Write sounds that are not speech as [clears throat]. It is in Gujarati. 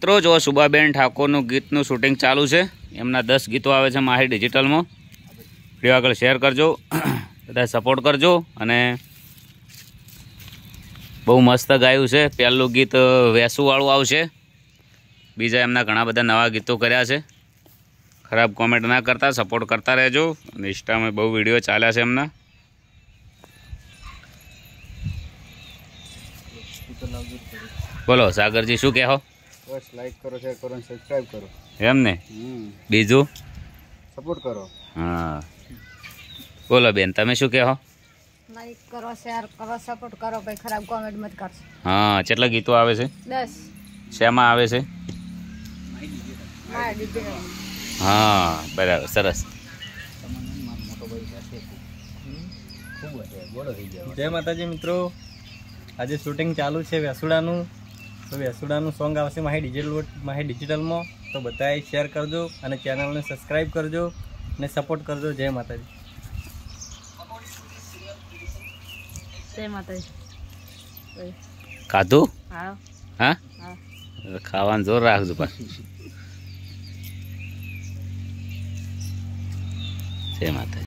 મિત્રો જો સુભાબેન ઠાકોરનું ગીતનું શૂટિંગ ચાલુ છે એમના દસ ગીતો આવે છે માહી ડિજિટલમાં વિડીયો આગળ શેર કરજો [clears throat] બધા સપોર્ટ કરજો અને બહુ મસ્ત ગાયું છે પહેલું ગીત વેસુવાળું આવશે બીજા એમના ઘણા બધા નવા ગીતો કર્યા છે ખરાબ કોમેન્ટ ના કરતા સપોર્ટ કરતા રહેજો અને ઇન્સ્ટામાં બહુ વિડીયો ચાલ્યા છે એમના બોલો સાગરજી શું કહેવો બસ લાઈક કરો શેર કરો અને સબસ્ક્રાઇબ કરો એમ ને બીજું સપોર્ટ કરો હા બોલો બેન તમે શું કહો લાઈક કરો શેર કરો સપોર્ટ કરો ભાઈ ખરાબ કોમેન્ટ મત કરશો હા કેટલા ગીતો આવે છે 10 શેમાં આવે છે હા બરાબર સરસ જય માતાજી મિત્રો આજે શૂટિંગ ચાલુ છે વ્યાસુડાનું તો વેસુડાનું સોંગ આવશે મારી ડિજિટલ મારી ડિજિટલમાં તો બધાએ શેર કરજો અને ચેનલને સબસ્ક્રાઈબ કરજો અને સપોર્ટ કરજો જય માતાજી જય માતાજી ખાધું હા ખાવાનું જોર રાખજો પણ જય માતાજી